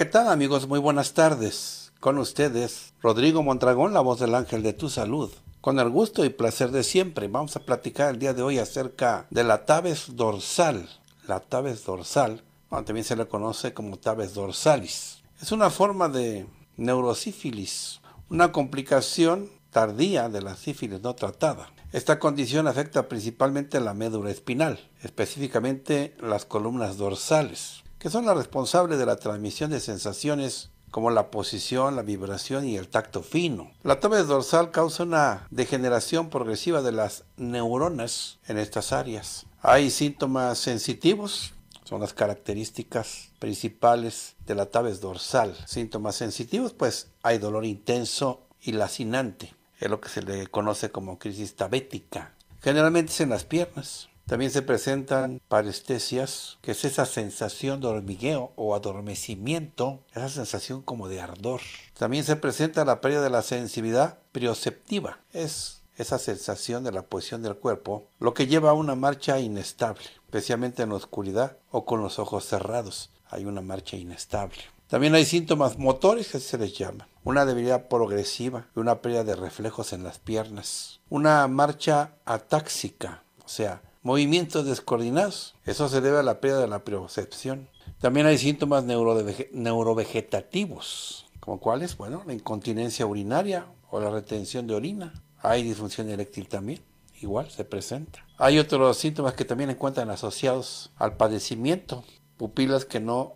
¿qué tal amigos? Muy buenas tardes. Con ustedes, Rodrigo Mondragón, la voz del ángel de tu salud. Con el gusto y placer de siempre, vamos a platicar el día de hoy acerca de la tabes dorsal. La tabes dorsal, también se le conoce como tabes dorsalis. Es una forma de neurosífilis, una complicación tardía de la sífilis no tratada. Esta condición afecta principalmente la médula espinal, específicamente las columnas dorsales que son las responsables de la transmisión de sensaciones como la posición, la vibración y el tacto fino. La tabes dorsal causa una degeneración progresiva de las neuronas en estas áreas. Hay síntomas sensitivos, son las características principales de la tabes dorsal. Síntomas sensitivos, pues hay dolor intenso y lacinante, es lo que se le conoce como crisis tabética. Generalmente es en las piernas, también se presentan parestesias, que es esa sensación de hormigueo o adormecimiento, esa sensación como de ardor. También se presenta la pérdida de la sensibilidad prioceptiva, es esa sensación de la posición del cuerpo, lo que lleva a una marcha inestable, especialmente en la oscuridad o con los ojos cerrados. Hay una marcha inestable. También hay síntomas motores que se les llama. una debilidad progresiva y una pérdida de reflejos en las piernas, una marcha atáxica, o sea, Movimientos descoordinados, eso se debe a la pérdida de la percepción. También hay síntomas neurovegetativos, como cuáles, bueno, la incontinencia urinaria o la retención de orina. Hay disfunción eréctil también, igual se presenta. Hay otros síntomas que también encuentran asociados al padecimiento, pupilas que no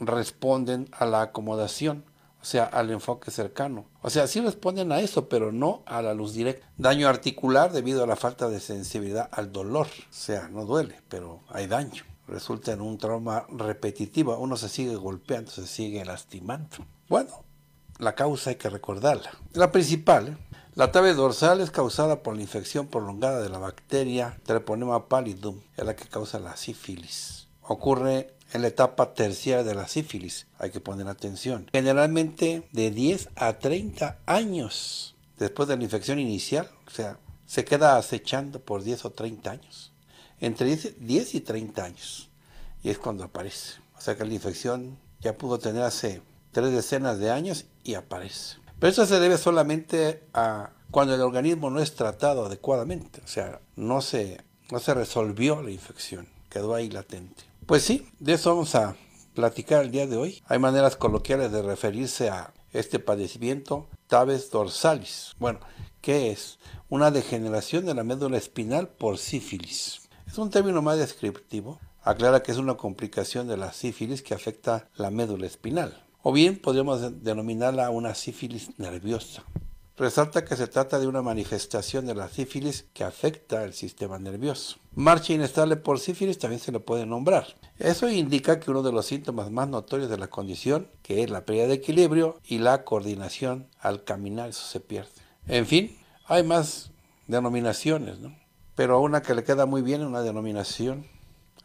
responden a la acomodación, o sea, al enfoque cercano. O sea, sí responden a eso, pero no a la luz directa. Daño articular debido a la falta de sensibilidad al dolor. O sea, no duele, pero hay daño. Resulta en un trauma repetitivo. Uno se sigue golpeando, se sigue lastimando. Bueno, la causa hay que recordarla. La principal, ¿eh? La tave dorsal es causada por la infección prolongada de la bacteria Treponema pallidum, es la que causa la sífilis. Ocurre en la etapa terciaria de la sífilis. Hay que poner atención. Generalmente de 10 a 30 años después de la infección inicial, o sea, se queda acechando por 10 o 30 años. Entre 10 y 30 años. Y es cuando aparece. O sea que la infección ya pudo tener hace tres decenas de años y aparece. Pero eso se debe solamente a cuando el organismo no es tratado adecuadamente. O sea, no se, no se resolvió la infección. Quedó ahí latente. Pues sí, de eso vamos a platicar el día de hoy. Hay maneras coloquiales de referirse a este padecimiento, tabes dorsalis. Bueno, ¿qué es? Una degeneración de la médula espinal por sífilis. Es un término más descriptivo. Aclara que es una complicación de la sífilis que afecta la médula espinal. O bien podríamos denominarla una sífilis nerviosa resalta que se trata de una manifestación de la sífilis que afecta el sistema nervioso. Marcha inestable por sífilis también se le puede nombrar. Eso indica que uno de los síntomas más notorios de la condición, que es la pérdida de equilibrio y la coordinación al caminar, eso se pierde. En fin, hay más denominaciones, ¿no? Pero una que le queda muy bien una denominación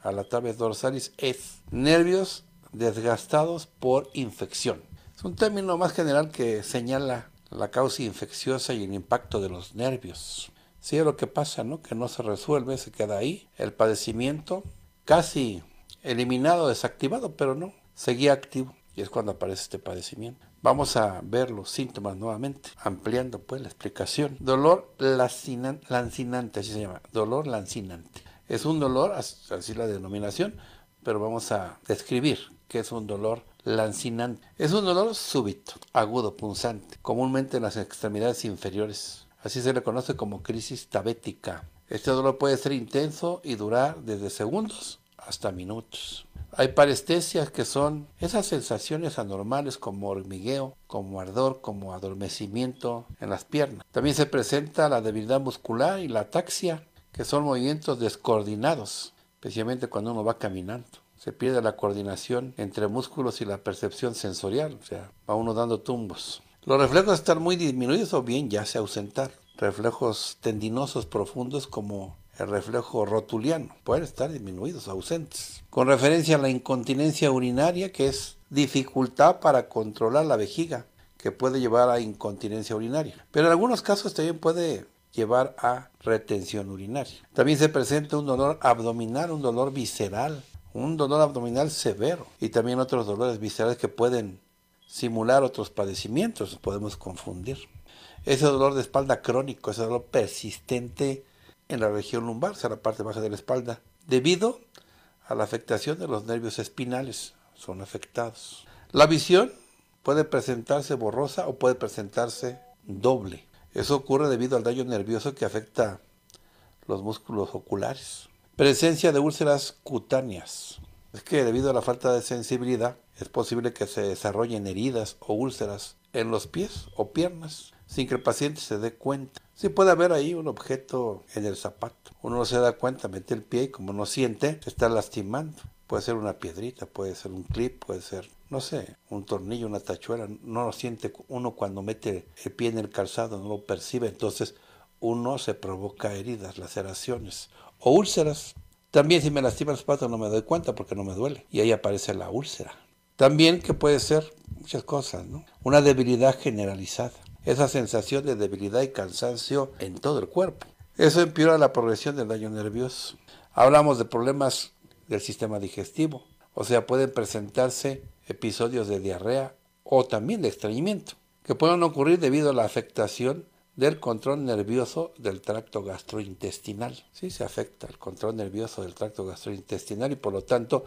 a la tabes dorsalis es nervios desgastados por infección. Es un término más general que señala la causa infecciosa y el impacto de los nervios. Si es lo que pasa, ¿no? Que no se resuelve, se queda ahí. El padecimiento casi eliminado, desactivado, pero no, seguía activo. Y es cuando aparece este padecimiento. Vamos a ver los síntomas nuevamente, ampliando pues la explicación. Dolor lancinante, lancinante así se llama, dolor lancinante. Es un dolor, así la denominación, pero vamos a describir qué es un dolor lancinante. Es un dolor súbito, agudo, punzante, comúnmente en las extremidades inferiores. Así se le conoce como crisis tabética. Este dolor puede ser intenso y durar desde segundos hasta minutos. Hay parestesias que son esas sensaciones anormales como hormigueo, como ardor, como adormecimiento en las piernas. También se presenta la debilidad muscular y la ataxia, que son movimientos descoordinados, especialmente cuando uno va caminando se pierde la coordinación entre músculos y la percepción sensorial, o sea, va uno dando tumbos. Los reflejos están muy disminuidos o bien ya se ausentar. Reflejos tendinosos profundos como el reflejo rotuliano pueden estar disminuidos, ausentes. Con referencia a la incontinencia urinaria, que es dificultad para controlar la vejiga, que puede llevar a incontinencia urinaria. Pero en algunos casos también puede llevar a retención urinaria. También se presenta un dolor abdominal, un dolor visceral, un dolor abdominal severo y también otros dolores viscerales que pueden simular otros padecimientos, podemos confundir. Ese dolor de espalda crónico, ese dolor persistente en la región lumbar, o la parte baja de la espalda, debido a la afectación de los nervios espinales, son afectados. La visión puede presentarse borrosa o puede presentarse doble. Eso ocurre debido al daño nervioso que afecta los músculos oculares. Presencia de úlceras cutáneas. Es que debido a la falta de sensibilidad es posible que se desarrollen heridas o úlceras en los pies o piernas sin que el paciente se dé cuenta. Si puede haber ahí un objeto en el zapato. Uno no se da cuenta, mete el pie y como no siente, se está lastimando. Puede ser una piedrita, puede ser un clip, puede ser, no sé, un tornillo, una tachuela. No lo siente uno cuando mete el pie en el calzado, no lo percibe. Entonces uno se provoca heridas, laceraciones o úlceras. También si me lastiman las patas no me doy cuenta porque no me duele. Y ahí aparece la úlcera. También que puede ser muchas cosas, ¿no? Una debilidad generalizada. Esa sensación de debilidad y cansancio en todo el cuerpo. Eso empeora la progresión del daño nervioso. Hablamos de problemas del sistema digestivo. O sea, pueden presentarse episodios de diarrea o también de estreñimiento, que pueden ocurrir debido a la afectación del control nervioso del tracto gastrointestinal. Sí, se afecta el control nervioso del tracto gastrointestinal y por lo tanto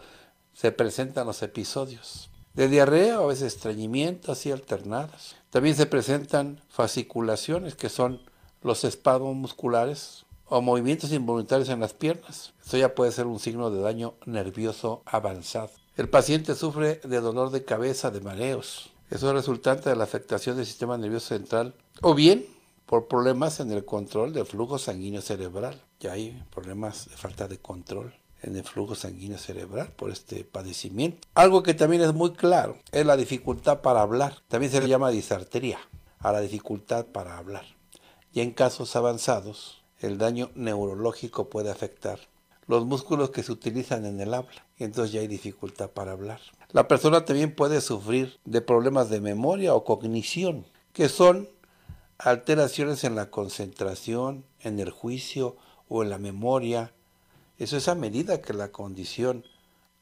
se presentan los episodios de diarrea o a veces estreñimientos así alternadas. También se presentan fasciculaciones que son los espasmos musculares o movimientos involuntarios en las piernas. Esto ya puede ser un signo de daño nervioso avanzado. El paciente sufre de dolor de cabeza, de mareos. Eso es resultante de la afectación del sistema nervioso central o bien por problemas en el control del flujo sanguíneo cerebral. Ya hay problemas de falta de control en el flujo sanguíneo cerebral por este padecimiento. Algo que también es muy claro es la dificultad para hablar. También se le llama disartería a la dificultad para hablar. Y en casos avanzados, el daño neurológico puede afectar los músculos que se utilizan en el habla. entonces ya hay dificultad para hablar. La persona también puede sufrir de problemas de memoria o cognición, que son alteraciones en la concentración, en el juicio o en la memoria. Eso es a medida que la condición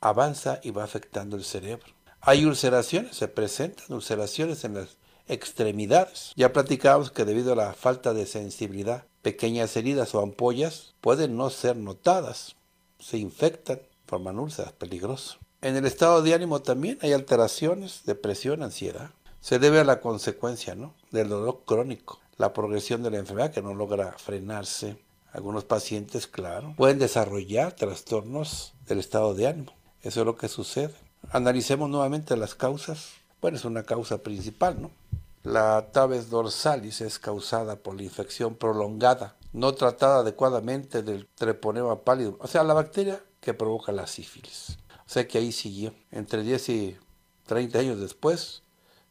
avanza y va afectando el cerebro. Hay ulceraciones, se presentan ulceraciones en las extremidades. Ya platicamos que debido a la falta de sensibilidad, pequeñas heridas o ampollas pueden no ser notadas, se infectan, forman úlceras, peligroso. En el estado de ánimo también hay alteraciones, depresión, ansiedad se debe a la consecuencia ¿no? del dolor crónico, la progresión de la enfermedad que no logra frenarse. Algunos pacientes, claro, pueden desarrollar trastornos del estado de ánimo. Eso es lo que sucede. Analicemos nuevamente las causas. Bueno, es una causa principal, ¿no? La tabes dorsalis es causada por la infección prolongada, no tratada adecuadamente del treponema pálido, o sea, la bacteria que provoca la sífilis. O sea que ahí siguió. Entre 10 y 30 años después,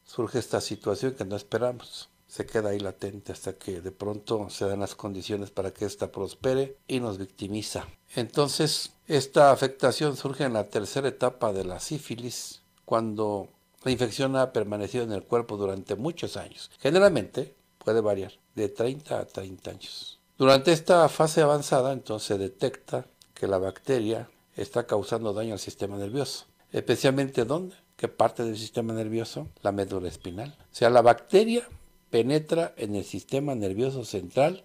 surge esta situación que no esperamos. Se queda ahí latente hasta que de pronto se dan las condiciones para que ésta prospere y nos victimiza. Entonces, esta afectación surge en la tercera etapa de la sífilis, cuando la infección ha permanecido en el cuerpo durante muchos años. Generalmente puede variar de 30 a 30 años. Durante esta fase avanzada, entonces se detecta que la bacteria está causando daño al sistema nervioso, especialmente ¿dónde? que parte del sistema nervioso, la médula espinal. O sea, la bacteria penetra en el sistema nervioso central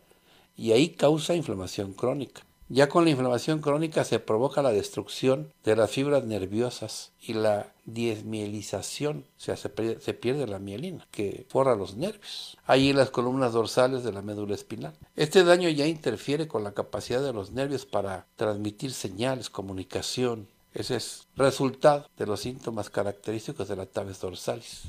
y ahí causa inflamación crónica. Ya con la inflamación crónica se provoca la destrucción de las fibras nerviosas y la diezmielización, o sea, se, pierde la mielina que forra los nervios. Allí las columnas dorsales de la médula espinal. Este daño ya interfiere con la capacidad de los nervios para transmitir señales, comunicación, ese es resultado de los síntomas característicos de las tabes dorsalis.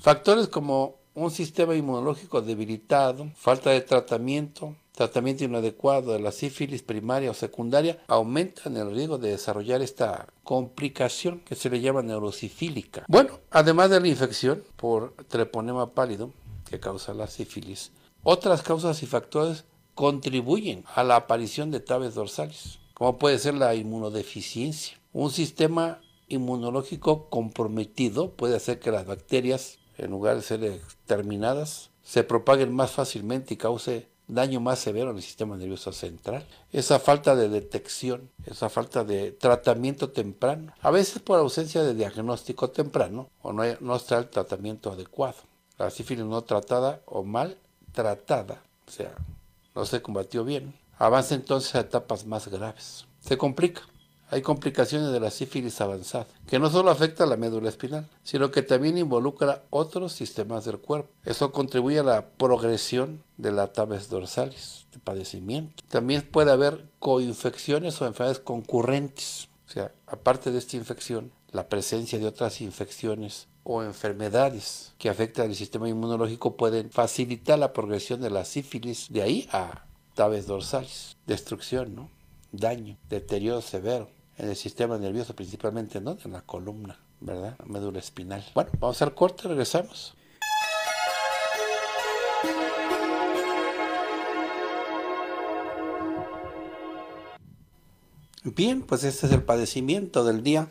Factores como un sistema inmunológico debilitado, falta de tratamiento, tratamiento inadecuado de la sífilis primaria o secundaria aumentan el riesgo de desarrollar esta complicación que se le llama neurosifílica. Bueno, además de la infección por treponema pálido que causa la sífilis, otras causas y factores contribuyen a la aparición de tabes dorsales, como puede ser la inmunodeficiencia, un sistema inmunológico comprometido puede hacer que las bacterias, en lugar de ser exterminadas, se propaguen más fácilmente y cause daño más severo en el sistema nervioso central. Esa falta de detección, esa falta de tratamiento temprano, a veces por ausencia de diagnóstico temprano o no, no está el tratamiento adecuado. La sífilis no tratada o mal tratada, o sea, no se combatió bien, avanza entonces a etapas más graves. Se complica hay complicaciones de la sífilis avanzada, que no solo afecta a la médula espinal, sino que también involucra otros sistemas del cuerpo. Eso contribuye a la progresión de la tabes dorsalis, de padecimiento. También puede haber coinfecciones o enfermedades concurrentes. O sea, aparte de esta infección, la presencia de otras infecciones o enfermedades que afectan al sistema inmunológico pueden facilitar la progresión de la sífilis de ahí a tabes dorsales, destrucción, ¿no? daño, deterioro severo en el sistema nervioso principalmente, ¿no? De la columna, ¿verdad? La médula espinal. Bueno, vamos al corte, regresamos. Bien, pues este es el padecimiento del día.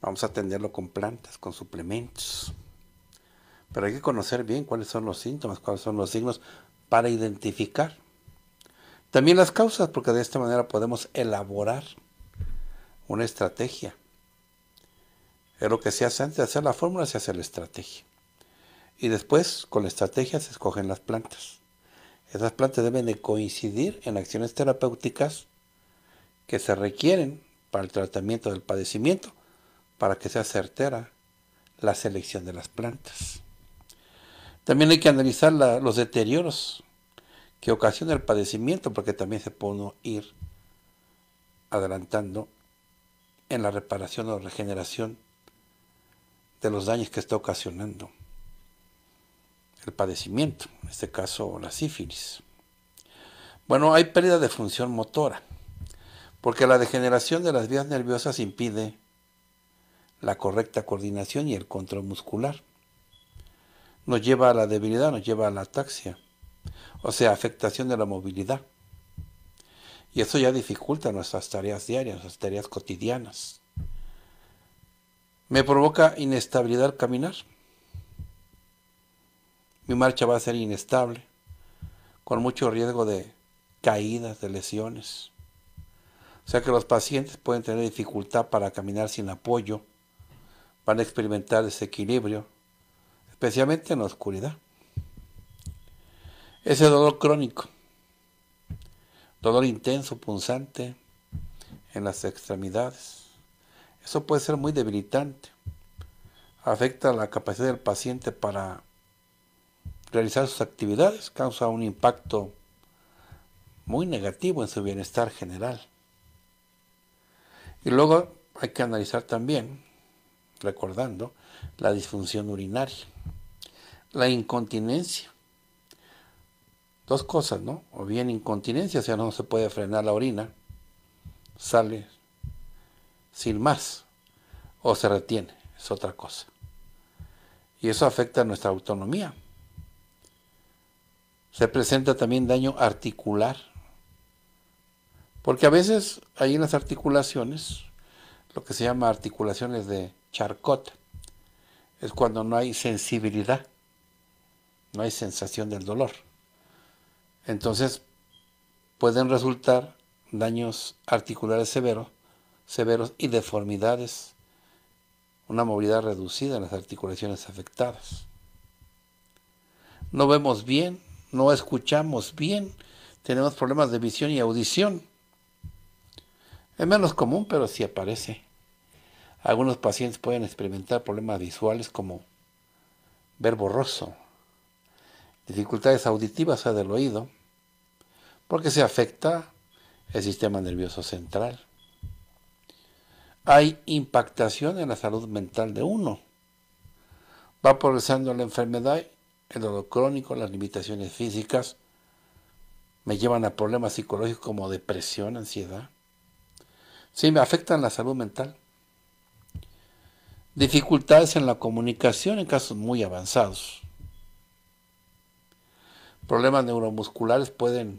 Vamos a atenderlo con plantas, con suplementos. Pero hay que conocer bien cuáles son los síntomas, cuáles son los signos para identificar. También las causas, porque de esta manera podemos elaborar una estrategia. Es lo que se hace antes de hacer la fórmula, se hace la estrategia. Y después, con la estrategia, se escogen las plantas. Esas plantas deben de coincidir en acciones terapéuticas que se requieren para el tratamiento del padecimiento, para que sea certera la selección de las plantas. También hay que analizar los deterioros que ocasiona el padecimiento, porque también se puede ir adelantando en la reparación o regeneración de los daños que está ocasionando el padecimiento, en este caso la sífilis. Bueno, hay pérdida de función motora, porque la degeneración de las vías nerviosas impide la correcta coordinación y el control muscular. Nos lleva a la debilidad, nos lleva a la ataxia, o sea, afectación de la movilidad. Y eso ya dificulta nuestras tareas diarias, nuestras tareas cotidianas. Me provoca inestabilidad al caminar. Mi marcha va a ser inestable, con mucho riesgo de caídas, de lesiones. O sea que los pacientes pueden tener dificultad para caminar sin apoyo, van a experimentar desequilibrio, especialmente en la oscuridad. Ese dolor crónico dolor intenso, punzante en las extremidades. Eso puede ser muy debilitante. Afecta la capacidad del paciente para realizar sus actividades, causa un impacto muy negativo en su bienestar general. Y luego hay que analizar también, recordando, la disfunción urinaria, la incontinencia, dos cosas, ¿no? O bien incontinencia, o sea, no se puede frenar la orina, sale sin más, o se retiene, es otra cosa. Y eso afecta nuestra autonomía. Se presenta también daño articular, porque a veces hay en las articulaciones, lo que se llama articulaciones de charcot, es cuando no hay sensibilidad, no hay sensación del dolor. Entonces pueden resultar daños articulares severos, severos y deformidades, una movilidad reducida en las articulaciones afectadas. No vemos bien, no escuchamos bien, tenemos problemas de visión y audición. Es menos común, pero sí aparece. Algunos pacientes pueden experimentar problemas visuales como ver borroso, dificultades auditivas o del oído, porque se afecta el sistema nervioso central. Hay impactación en la salud mental de uno. Va progresando la enfermedad, el dolor crónico, las limitaciones físicas, me llevan a problemas psicológicos como depresión, ansiedad. Sí, me afectan la salud mental. Dificultades en la comunicación en casos muy avanzados problemas neuromusculares pueden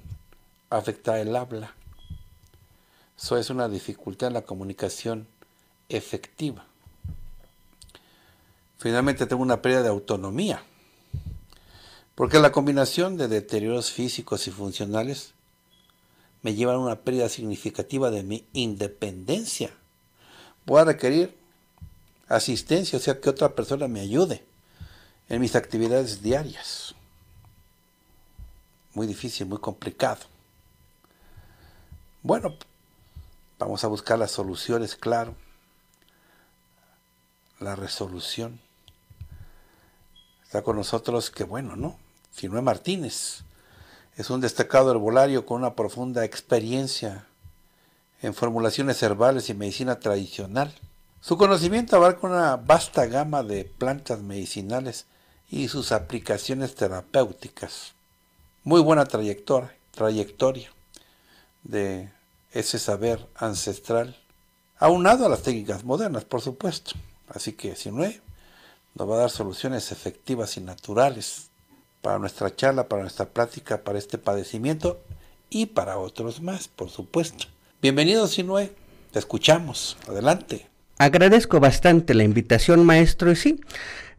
afectar el habla. Eso es una dificultad en la comunicación efectiva. Finalmente tengo una pérdida de autonomía, porque la combinación de deterioros físicos y funcionales me lleva a una pérdida significativa de mi independencia. Voy a requerir asistencia, o sea, que otra persona me ayude en mis actividades diarias muy difícil, muy complicado. Bueno, vamos a buscar las soluciones, claro, la resolución. Está con nosotros, que bueno, ¿no? Firme Martínez. Es un destacado herbolario con una profunda experiencia en formulaciones herbales y medicina tradicional. Su conocimiento abarca una vasta gama de plantas medicinales y sus aplicaciones terapéuticas muy buena trayectoria, trayectoria de ese saber ancestral, aunado a las técnicas modernas, por supuesto. Así que Sinue nos va a dar soluciones efectivas y naturales para nuestra charla, para nuestra plática, para este padecimiento y para otros más, por supuesto. Bienvenido, Sinue. Te escuchamos. Adelante. Agradezco bastante la invitación, maestro. Y sí,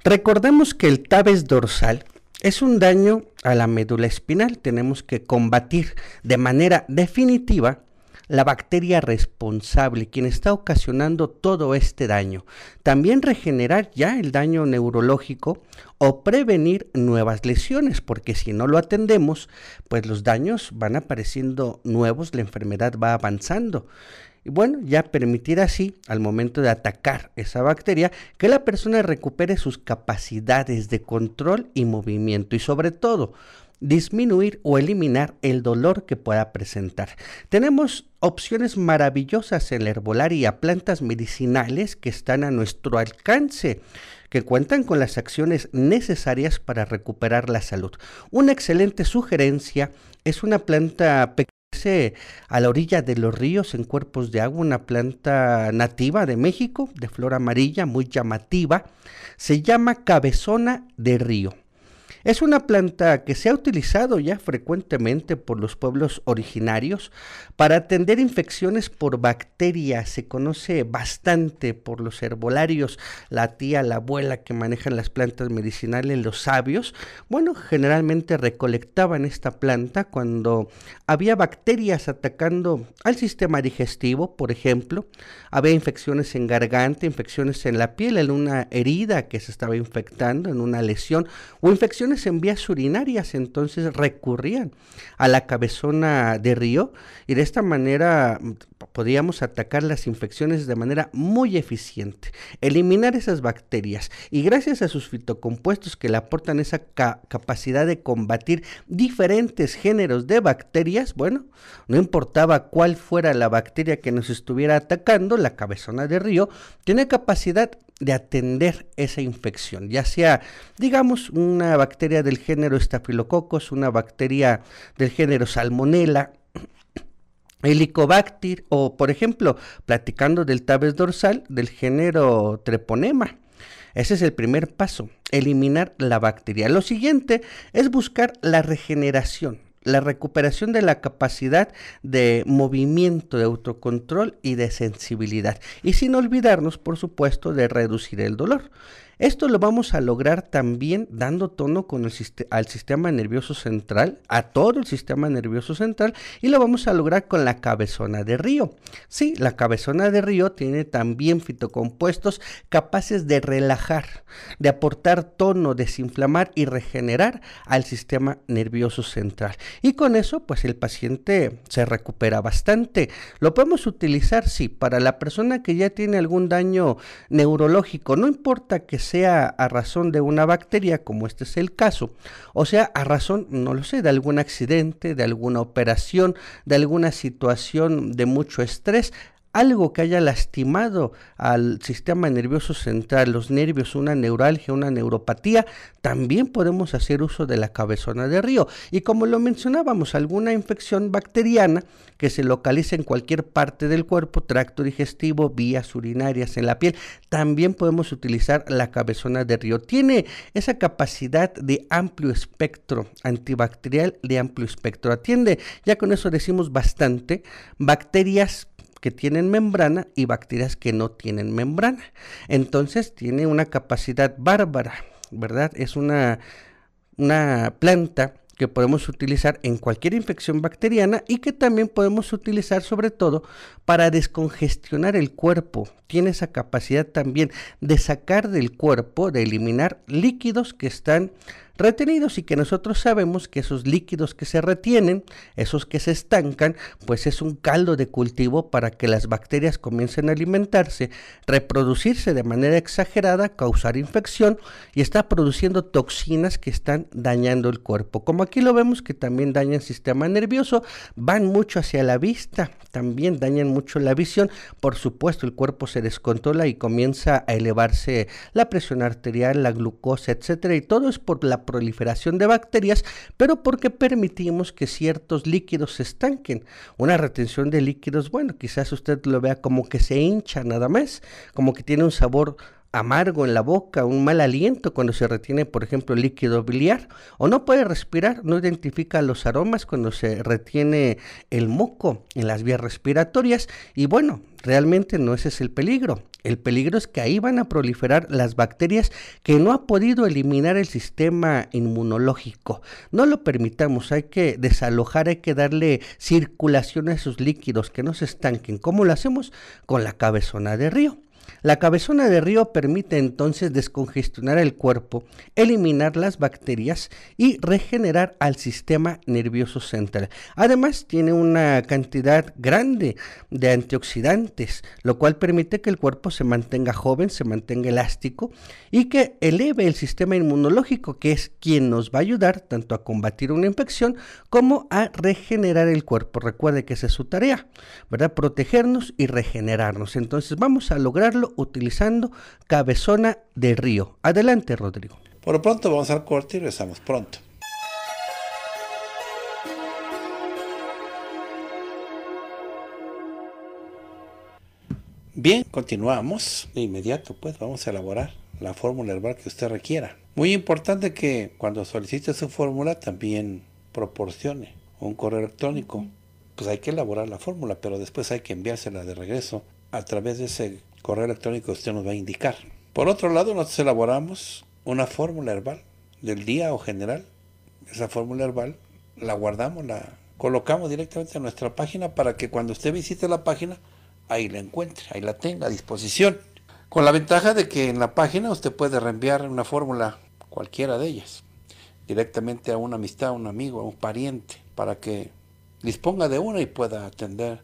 recordemos que el tabes dorsal es un daño a la médula espinal. Tenemos que combatir de manera definitiva la bacteria responsable, quien está ocasionando todo este daño. También regenerar ya el daño neurológico o prevenir nuevas lesiones, porque si no lo atendemos, pues los daños van apareciendo nuevos, la enfermedad va avanzando y bueno, ya permitir así, al momento de atacar esa bacteria, que la persona recupere sus capacidades de control y movimiento y sobre todo disminuir o eliminar el dolor que pueda presentar. Tenemos opciones maravillosas en la herbolaria, plantas medicinales que están a nuestro alcance, que cuentan con las acciones necesarias para recuperar la salud. Una excelente sugerencia es una planta pequeña a la orilla de los ríos en cuerpos de agua, una planta nativa de México, de flor amarilla, muy llamativa, se llama cabezona de río. Es una planta que se ha utilizado ya frecuentemente por los pueblos originarios para atender infecciones por bacterias. Se conoce bastante por los herbolarios, la tía, la abuela que manejan las plantas medicinales, los sabios. Bueno, generalmente recolectaban esta planta cuando había bacterias atacando al sistema digestivo, por ejemplo. Había infecciones en garganta, infecciones en la piel, en una herida que se estaba infectando, en una lesión o infecciones en vías urinarias, entonces recurrían a la cabezona de río y de esta manera mm, podíamos atacar las infecciones de manera muy eficiente, eliminar esas bacterias y gracias a sus fitocompuestos que le aportan esa capacidad de combatir diferentes géneros de bacterias, bueno, no importaba cuál fuera la bacteria que nos estuviera atacando, la cabezona de río tiene capacidad de atender esa infección, ya sea, digamos, una bacteria del género Staphylococcus, una bacteria del género Salmonella, Helicobacter o, por ejemplo, platicando del tabes dorsal del género Treponema. Ese es el primer paso, eliminar la bacteria. Lo siguiente es buscar la regeneración la recuperación de la capacidad de movimiento, de autocontrol y de sensibilidad. Y sin olvidarnos, por supuesto, de reducir el dolor. Esto lo vamos a lograr también dando tono con al sistema nervioso central, a todo el sistema nervioso central, y lo vamos a lograr con la cabezona de río. Sí, la cabezona de río tiene también fitocompuestos capaces de relajar, de aportar tono, desinflamar y regenerar al sistema nervioso central. Y con eso, pues el paciente se recupera bastante. Lo podemos utilizar, sí, para la persona que ya tiene algún daño neurológico, no importa que sea sea a razón de una bacteria, como este es el caso, o sea a razón, no lo sé, de algún accidente, de alguna operación, de alguna situación de mucho estrés, algo que haya lastimado al sistema nervioso central, los nervios, una neuralgia, una neuropatía, también podemos hacer uso de la cabezona de río. Y como lo mencionábamos, alguna infección bacteriana que se localiza en cualquier parte del cuerpo, tracto digestivo, vías urinarias, en la piel, también podemos utilizar la cabezona de río. Tiene esa capacidad de amplio espectro antibacterial, de amplio espectro. Atiende, ya con eso decimos bastante, bacterias que tienen membrana y bacterias que no tienen membrana. Entonces tiene una capacidad bárbara, ¿verdad? Es una, una planta que podemos utilizar en cualquier infección bacteriana y que también podemos utilizar sobre todo para descongestionar el cuerpo. Tiene esa capacidad también de sacar del cuerpo, de eliminar líquidos que están retenidos y que nosotros sabemos que esos líquidos que se retienen, esos que se estancan, pues es un caldo de cultivo para que las bacterias comiencen a alimentarse, reproducirse de manera exagerada, causar infección y está produciendo toxinas que están dañando el cuerpo. Como aquí lo vemos que también daña el sistema nervioso, van mucho hacia la vista, también dañan mucho la visión, por supuesto el cuerpo se descontrola y comienza a elevarse la presión arterial, la glucosa, etcétera y todo es por la proliferación de bacterias, pero porque permitimos que ciertos líquidos se estanquen. Una retención de líquidos, bueno, quizás usted lo vea como que se hincha nada más, como que tiene un sabor amargo en la boca, un mal aliento cuando se retiene, por ejemplo, líquido biliar, o no puede respirar, no identifica los aromas cuando se retiene el moco en las vías respiratorias. Y bueno, realmente no ese es el peligro. El peligro es que ahí van a proliferar las bacterias que no ha podido eliminar el sistema inmunológico. No lo permitamos, hay que desalojar, hay que darle circulación a esos líquidos que no se estanquen. ¿Cómo lo hacemos? Con la cabezona de río. La cabezona de río permite entonces descongestionar el cuerpo, eliminar las bacterias y regenerar al sistema nervioso central. Además tiene una cantidad grande de antioxidantes, lo cual permite que el cuerpo se mantenga joven, se mantenga elástico y que eleve el sistema inmunológico, que es quien nos va a ayudar tanto a combatir una infección como a regenerar el cuerpo. Recuerde que esa es su tarea, ¿verdad? Protegernos y regenerarnos. Entonces vamos a lograrlo utilizando Cabezona de Río. Adelante, Rodrigo. Por lo pronto vamos al corte y regresamos pronto. Bien, continuamos. De inmediato, pues vamos a elaborar la fórmula herbal que usted requiera. Muy importante que cuando solicite su fórmula también proporcione un correo electrónico. Pues hay que elaborar la fórmula, pero después hay que enviársela de regreso a través de ese correo electrónico usted nos va a indicar. Por otro lado, nosotros elaboramos una fórmula herbal del día o general. Esa fórmula herbal la guardamos, la colocamos directamente en nuestra página para que cuando usted visite la página, ahí la encuentre, ahí la tenga a disposición. Con la ventaja de que en la página usted puede reenviar una fórmula, cualquiera de ellas, directamente a una amistad, a un amigo, a un pariente, para que disponga de una y pueda atender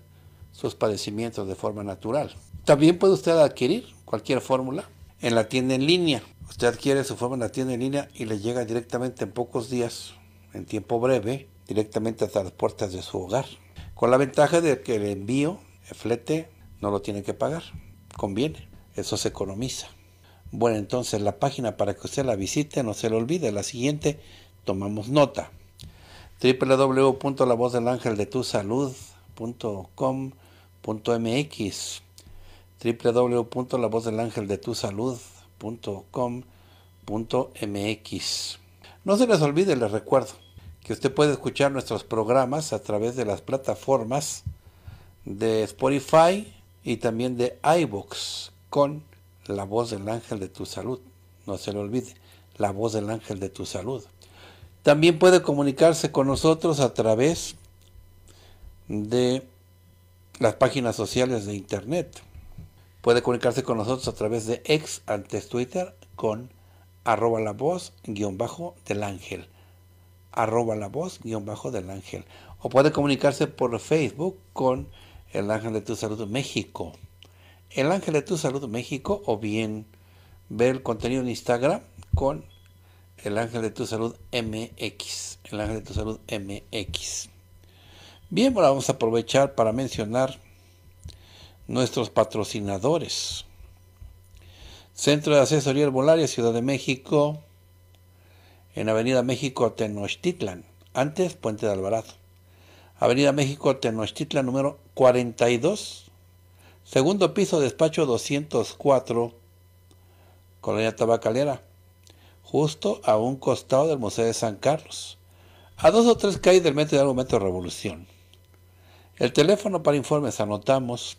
sus padecimientos de forma natural. También puede usted adquirir cualquier fórmula en la tienda en línea. Usted adquiere su fórmula en la tienda en línea y le llega directamente en pocos días, en tiempo breve, directamente hasta las puertas de su hogar. Con la ventaja de que el envío, el flete, no lo tiene que pagar. Conviene. Eso se economiza. Bueno, entonces la página para que usted la visite, no se le olvide. La siguiente, tomamos nota. www.lavozdelangeldetusalud.com.mx www.lavozdelangeldetusalud.com.mx. No se les olvide, les recuerdo, que usted puede escuchar nuestros programas a través de las plataformas de Spotify y también de iVoox con La Voz del Ángel de Tu Salud. No se le olvide, La Voz del Ángel de Tu Salud. También puede comunicarse con nosotros a través de las páginas sociales de Internet. Puede comunicarse con nosotros a través de ex, antes Twitter, con arroba la voz guión bajo del ángel. Arroba la voz guión bajo del ángel. O puede comunicarse por Facebook con el ángel de tu salud México. El ángel de tu salud México o bien ver el contenido en Instagram con el ángel de tu salud MX. El ángel de tu salud MX. Bien, bueno, vamos a aprovechar para mencionar nuestros patrocinadores. Centro de Asesoría Herbolaria, Ciudad de México, en Avenida México Tenochtitlan, antes Puente de Alvarado. Avenida México Tenochtitlan número 42, segundo piso, despacho 204, Colonia Tabacalera, justo a un costado del Museo de San Carlos, a dos o tres calles del metro de Argumento Revolución. El teléfono para informes anotamos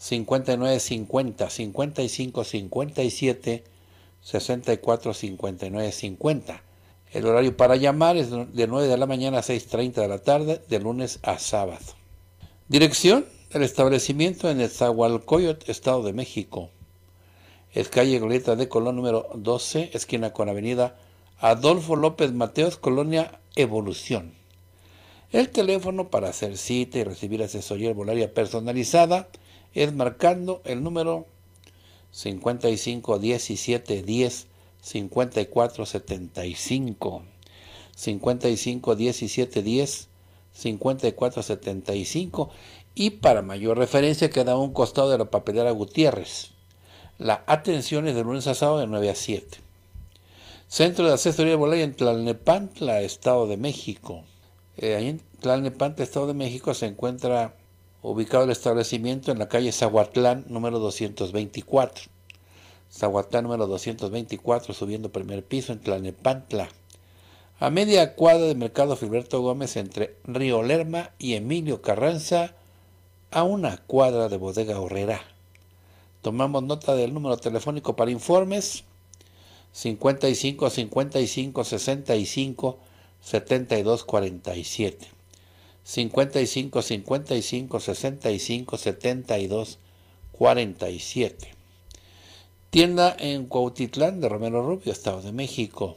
59 50 55 57 64 59 50. El horario para llamar es de 9 de la mañana a 6.30 de la tarde, de lunes a sábado. Dirección, el establecimiento en el Zahualcoyot, Estado de México. Es calle Goleta de Colón número 12, esquina con avenida Adolfo López Mateos, Colonia Evolución. El teléfono para hacer cita y recibir asesoría volaria personalizada es marcando el número 55 17 10 54 75. 55 17 10 54 75. Y para mayor referencia queda un costado de la papelera Gutiérrez. La atención es de lunes a sábado de 9 a 7. Centro de Asesoría de Bolivia en Tlalnepantla, Estado de México. Eh, ahí en Tlalnepantla, Estado de México, se encuentra ubicado el establecimiento en la calle Zahuatlán número 224. Zahuatlán número 224, subiendo primer piso en Tlanepantla. A media cuadra de mercado Filberto Gómez entre Río Lerma y Emilio Carranza, a una cuadra de Bodega Horrera. Tomamos nota del número telefónico para informes 55 55 65 72 47. 55 55 65 72 47. Tienda en Cuautitlán de Romero Rubio, Estado de México.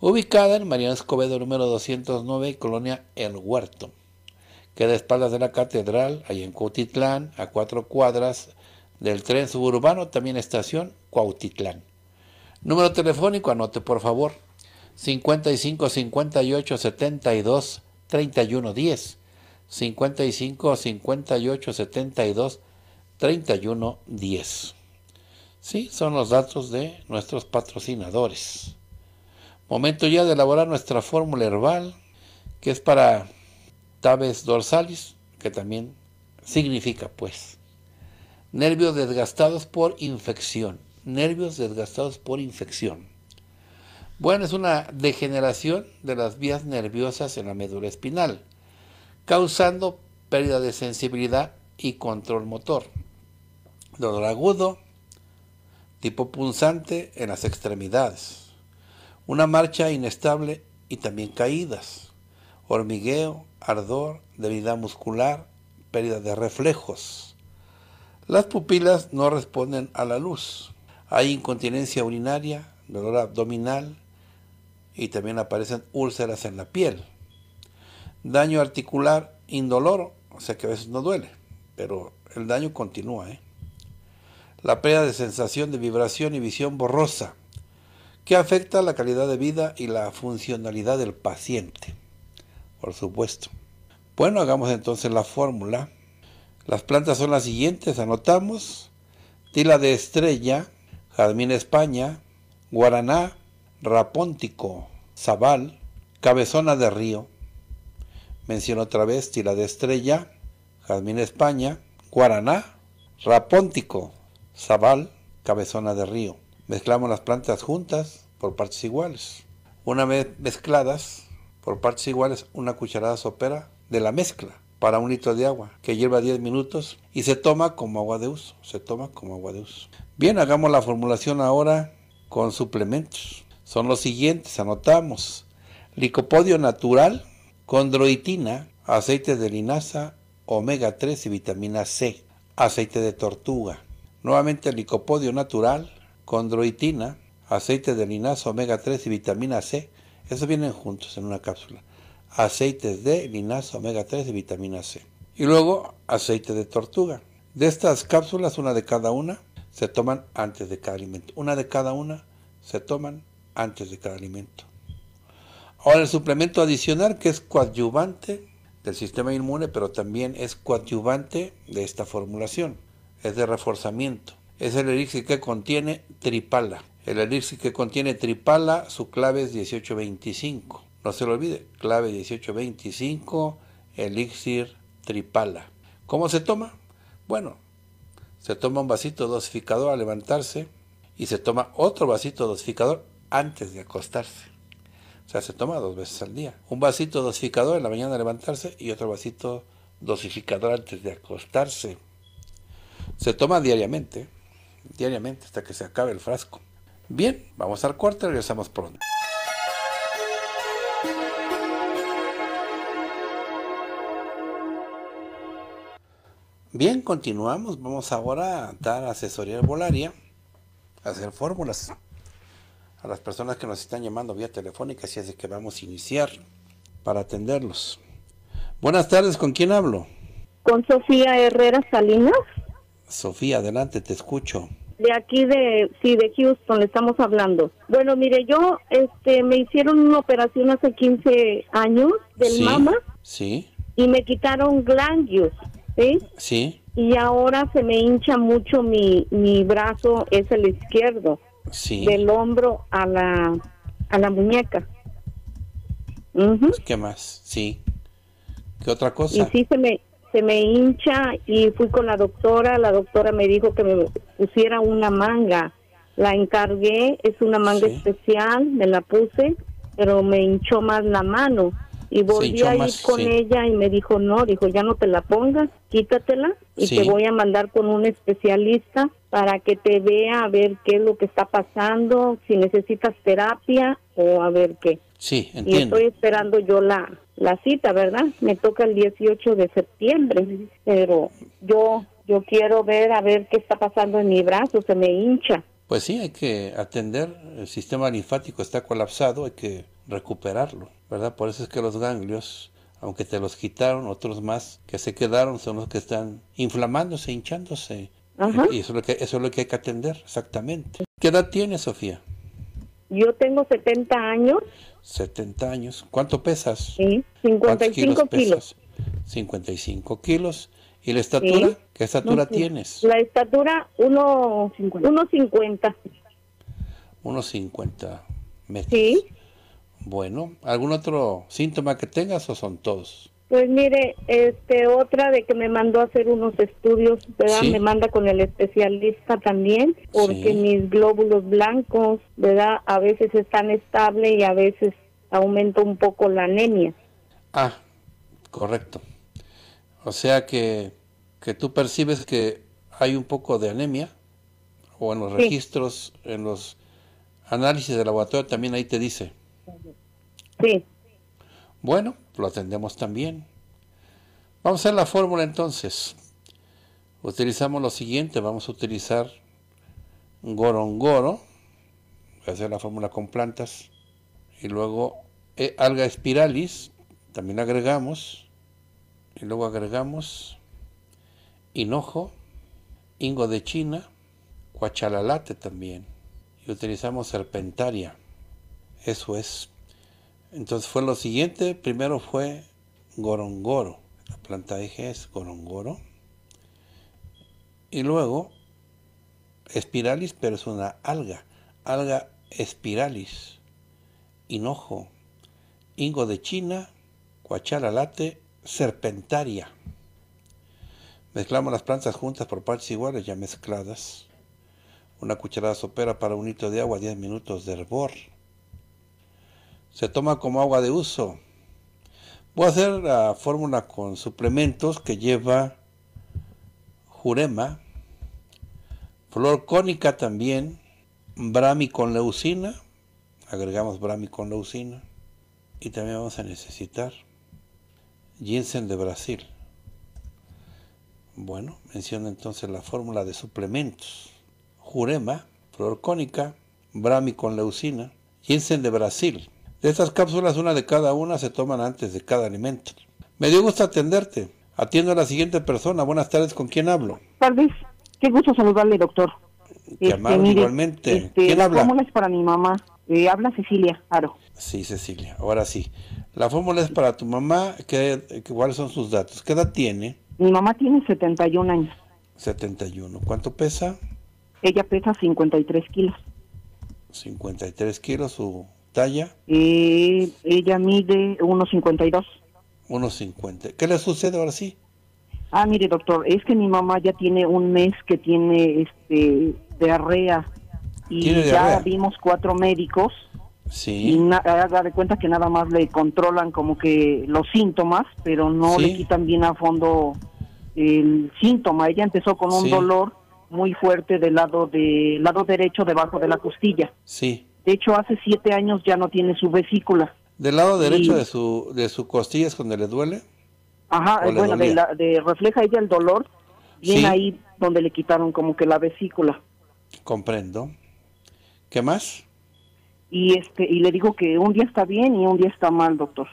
Ubicada en Mariano Escobedo número 209, Colonia El Huerto. Queda a espaldas de la catedral, ahí en Cuautitlán, a cuatro cuadras del tren suburbano, también estación Cuautitlán. Número telefónico, anote por favor, 55 58 72 47 3110 55 58 72 31 10. Sí, son los datos de nuestros patrocinadores. Momento ya de elaborar nuestra fórmula herbal, que es para tabes dorsalis, que también significa pues nervios desgastados por infección. Nervios desgastados por infección. Bueno, es una degeneración de las vías nerviosas en la médula espinal, causando pérdida de sensibilidad y control motor, dolor agudo, tipo punzante en las extremidades, una marcha inestable y también caídas, hormigueo, ardor, debilidad muscular, pérdida de reflejos. Las pupilas no responden a la luz. Hay incontinencia urinaria, dolor abdominal, y también aparecen úlceras en la piel. Daño articular indoloro, o sea que a veces no duele, pero el daño continúa. ¿eh? La pérdida de sensación de vibración y visión borrosa, que afecta la calidad de vida y la funcionalidad del paciente, por supuesto. Bueno, hagamos entonces la fórmula. Las plantas son las siguientes, anotamos. Tila de estrella, jazmín España, guaraná, Rapóntico, Zabal, Cabezona de Río. Menciono otra vez Tila de Estrella, Jazmín España, Guaraná, Rapóntico, Zabal, Cabezona de Río. Mezclamos las plantas juntas por partes iguales. Una vez mezcladas por partes iguales, una cucharada sopera de la mezcla para un litro de agua que lleva 10 minutos y se toma como agua de uso. Se toma como agua de uso. Bien, hagamos la formulación ahora con suplementos son los siguientes, anotamos, licopodio natural, condroitina, aceite de linaza, omega 3 y vitamina C, aceite de tortuga. Nuevamente licopodio natural, condroitina, aceite de linaza, omega 3 y vitamina C. Esos vienen juntos en una cápsula. Aceites de linaza, omega 3 y vitamina C. Y luego aceite de tortuga. De estas cápsulas, una de cada una se toman antes de cada alimento. Una de cada una se toman antes de cada alimento. Ahora el suplemento adicional que es coadyuvante del sistema inmune, pero también es coadyuvante de esta formulación. Es de reforzamiento. Es el elixir que contiene tripala. El elixir que contiene tripala, su clave es 1825. No se lo olvide, clave 1825, elixir tripala. ¿Cómo se toma? Bueno, se toma un vasito dosificador al levantarse y se toma otro vasito dosificador antes de acostarse. O sea, se toma dos veces al día. Un vasito dosificador en la mañana de levantarse y otro vasito dosificador antes de acostarse. Se toma diariamente, diariamente, hasta que se acabe el frasco. Bien, vamos al cuarto y regresamos pronto. Bien, continuamos. Vamos ahora a dar asesoría herbolaria, hacer fórmulas a las personas que nos están llamando vía telefónica, así es de que vamos a iniciar para atenderlos. Buenas tardes, ¿con quién hablo? Con Sofía Herrera Salinas. Sofía, adelante, te escucho. De aquí de, sí, de Houston le estamos hablando. Bueno, mire, yo, este, me hicieron una operación hace 15 años del mama. Sí. Y me quitaron glándulos, ¿sí? Sí. Y ahora se me hincha mucho mi, mi brazo, es el izquierdo sí. del hombro a la, a la muñeca. Pues, ¿Qué más? Sí. ¿Qué otra cosa? Y sí se me, hincha y fui con la doctora, la doctora me dijo que me pusiera una manga. La encargué, es una manga especial, me la puse, pero me hinchó más la mano. Y volví a ir con ella y me dijo, no, dijo, ya no te la pongas, quítatela y te voy a mandar con un especialista para que te vea a ver qué es lo que está pasando, si necesitas terapia o a ver qué. Sí, entiendo. Y estoy esperando yo la, la cita, ¿verdad? Me toca el 18 de septiembre, pero yo yo quiero ver a ver qué está pasando en mi brazo, se me hincha pues sí, hay que atender, el sistema linfático está colapsado, hay que recuperarlo, ¿verdad? Por eso es que los ganglios, aunque te los quitaron, otros más que se quedaron son los que están inflamándose, hinchándose. Y eso es, lo que, eso es lo que hay que atender, exactamente. ¿Qué edad tienes, Sofía? Yo tengo 70 años. 70 años. ¿Cuánto pesas? Sí, 55 kilos, kilos. 55 kilos. ¿Y la estatura? ¿Qué estatura tienes? La estatura 1.50. 1.50 metros. Sí. Bueno, ¿algún otro síntoma que tengas o son todos? Pues mire, este otra de que me mandó a hacer unos estudios, ¿verdad? Me manda con el especialista también, porque mis glóbulos blancos, ¿verdad? A veces están estables y a veces aumenta un poco la anemia. Ah, correcto. O sea que, que tú percibes que hay un poco de anemia o en los registros, en los análisis de laboratorio también ahí te dice. Sí. Bueno, lo atendemos también. Vamos a hacer la fórmula entonces. Utilizamos lo siguiente, vamos a utilizar gorongoro, voy a hacer la fórmula con plantas, y luego eh, alga espiralis, también agregamos, y luego agregamos hinojo, ingo de China, cuachalalate también y utilizamos serpentaria. Eso es. Entonces fue lo siguiente, primero fue gorongoro, la planta de eje es gorongoro. Y luego espiralis, pero es una alga, alga espiralis, hinojo, ingo de China, cuachalalate serpentaria. Mezclamos las plantas juntas por partes iguales ya mezcladas. Una cucharada sopera para un litro de agua, 10 minutos de hervor. Se toma como agua de uso. Voy a hacer la fórmula con suplementos que lleva jurema, flor cónica también, brami con leucina, agregamos brami con leucina y también vamos a necesitar Ginseng de Brasil. Bueno, menciona entonces la fórmula de suplementos. Jurema, flor Brami con leucina, Jensen de Brasil. De estas cápsulas, una de cada una se toman antes de cada alimento. Me dio gusto atenderte. Atiendo a la siguiente persona. Buenas tardes, ¿con quién hablo? Tardes, qué gusto saludarle, doctor. Este, igualmente. ¿Quién este, habla? es para mi mamá. Eh, habla Cecilia Aro. Sí, Cecilia, ahora sí. La fórmula es para tu mamá, ¿qué, ¿cuáles son sus datos? ¿Qué edad tiene? Mi mamá tiene 71 años. 71. ¿Cuánto pesa? Ella pesa 53 kilos. 53 kilos, su talla. Eh, ella mide 1,52. 1,50. ¿Qué le sucede ahora sí? Ah, mire, doctor, es que mi mamá ya tiene un mes que tiene este diarrea y ya vimos cuatro médicos Sí. Y haga eh, de cuenta que nada más le controlan como que los síntomas, pero no le quitan bien a fondo el síntoma. Ella empezó con un dolor muy fuerte del lado de lado derecho debajo de la costilla. Sí. De hecho, hace siete años ya no tiene su vesícula. Del lado derecho de su de su costilla es donde le duele. Ajá, bueno, de, refleja ella el dolor bien ahí donde le quitaron como que la vesícula. Comprendo. ¿Qué más? y este y le digo que un día está bien y un día está mal doctor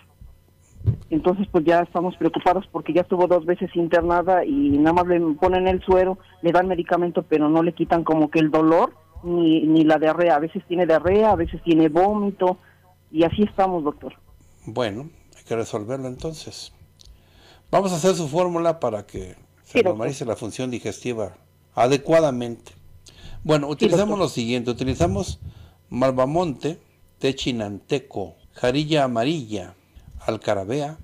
entonces pues ya estamos preocupados porque ya estuvo dos veces internada y nada más le ponen el suero le dan medicamento pero no le quitan como que el dolor ni, ni la diarrea a veces tiene diarrea a veces tiene vómito y así estamos doctor bueno hay que resolverlo entonces vamos a hacer su fórmula para que se normalice la función digestiva adecuadamente bueno utilizamos lo siguiente utilizamos Malvamonte, Techinanteco, Jarilla Amarilla, Alcarabea,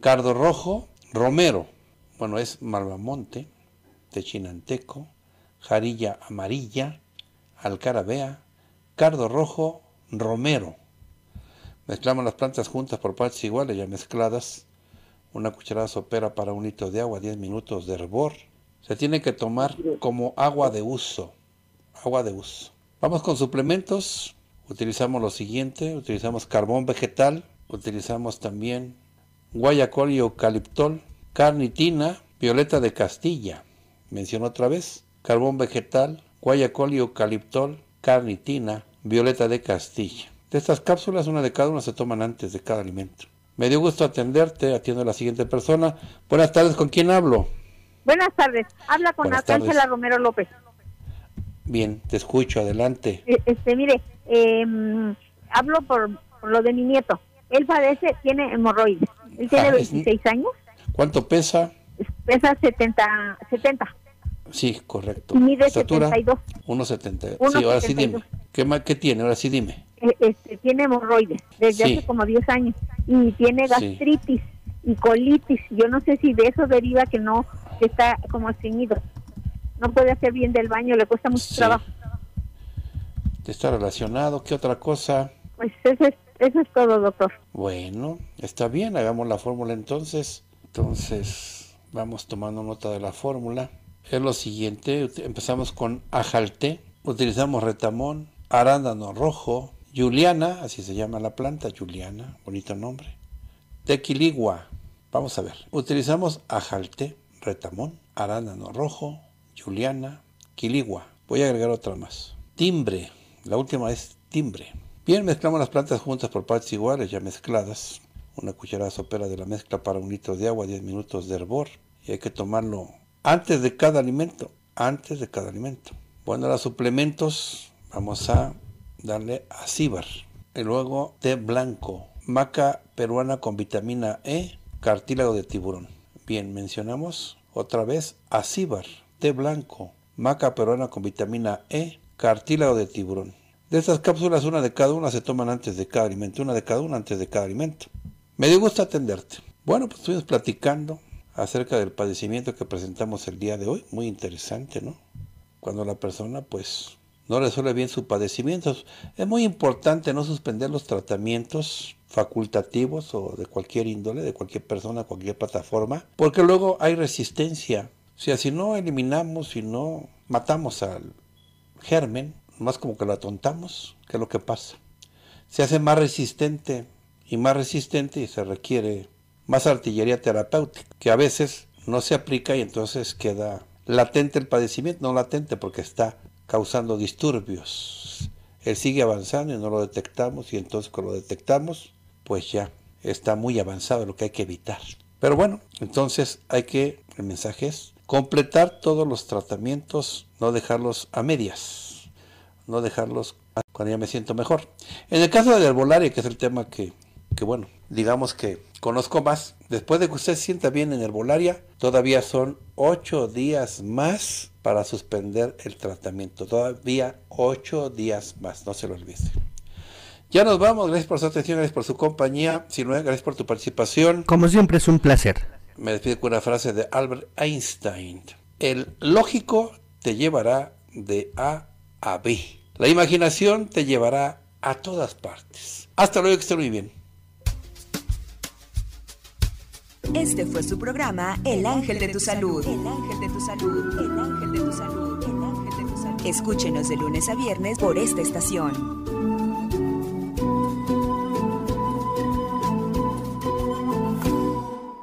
Cardo Rojo, Romero. Bueno, es Malvamonte, Techinanteco, Jarilla Amarilla, Alcarabea, Cardo Rojo, Romero. Mezclamos las plantas juntas por partes iguales, ya mezcladas. Una cucharada sopera para un litro de agua, 10 minutos de hervor. Se tiene que tomar como agua de uso. Agua de uso. Vamos con suplementos. Utilizamos lo siguiente, utilizamos carbón vegetal, utilizamos también guayacol y eucaliptol, carnitina, violeta de Castilla. Menciono otra vez, carbón vegetal, guayacol y eucaliptol, carnitina, violeta de Castilla. De estas cápsulas, una de cada una se toman antes de cada alimento. Me dio gusto atenderte, atiendo a la siguiente persona. Buenas tardes, ¿con quién hablo? Buenas tardes, habla con Arcángela Romero López. Bien, te escucho, adelante. E, este, mire, em, hablo por, lo de mi nieto. Él padece, tiene hemorroides. Él tiene 26 ah, años. ¿Cuánto pesa? Pesa 70. 70. Sí, correcto. Y mide 72. 1,70. Sí, ahora sí dime. ¿Qué, más, ¿Qué tiene? Ahora sí dime. Eh, este, tiene hemorroides desde hace como 10 años. Y tiene gastritis y colitis. Yo no sé si de eso deriva que no está como estreñido no puede hacer bien del baño, le cuesta mucho trabajo. Está relacionado, ¿qué otra cosa? Pues eso es, todo, doctor. Bueno, está bien, hagamos la fórmula entonces. Entonces, vamos tomando nota de la fórmula. Es lo siguiente, empezamos con ajalte utilizamos retamón, arándano rojo, Juliana, así se llama la planta, Juliana, bonito nombre. Tequiligua, vamos a ver. Utilizamos ajalte, retamón, arándano rojo, Juliana, Quiligua. Voy a agregar otra más. Timbre. La última es timbre. Bien, mezclamos las plantas juntas por partes iguales, ya mezcladas. Una cucharada sopera de la mezcla para un litro de agua, 10 minutos de hervor. Y hay que tomarlo antes de cada alimento. Antes de cada alimento. Bueno, los suplementos vamos a darle acíbar. Y luego té blanco. Maca peruana con vitamina E. Cartílago de tiburón. Bien, mencionamos otra vez acíbar té blanco, maca peruana con vitamina E, cartílago de tiburón. De estas cápsulas, una de cada una se toman antes de cada alimento, una de cada una antes de cada alimento. Me dio gusto atenderte. Bueno, pues estuvimos platicando acerca del padecimiento que presentamos el día de hoy, muy interesante, ¿no? Cuando la persona pues no resuelve bien su padecimiento, es muy importante no suspender los tratamientos facultativos o de cualquier índole, de cualquier persona, cualquier plataforma, porque luego hay resistencia o sea, si no eliminamos, si no matamos al germen, más como que lo atontamos, ¿qué es lo que pasa? Se hace más resistente y más resistente y se requiere más artillería terapéutica, que a veces no se aplica y entonces queda latente el padecimiento, no latente porque está causando disturbios. Él sigue avanzando y no lo detectamos y entonces cuando lo detectamos, pues ya está muy avanzado lo que hay que evitar. Pero bueno, entonces hay que, el mensaje es, Completar todos los tratamientos, no dejarlos a medias, no dejarlos cuando ya me siento mejor. En el caso de la que es el tema que, que bueno, digamos que conozco más, después de que usted sienta bien en herbolaria, todavía son ocho días más para suspender el tratamiento. Todavía ocho días más, no se lo olvide. Ya nos vamos, gracias por su atención, gracias por su compañía, no, gracias por tu participación. Como siempre es un placer. Me despido con una frase de Albert Einstein. El lógico te llevará de A a B. La imaginación te llevará a todas partes. Hasta luego, que estén muy bien. Este fue su programa El Ángel de tu Salud. El Ángel de tu Salud. El Ángel de tu Salud. El Ángel de tu Salud. Escúchenos de lunes a viernes por esta estación.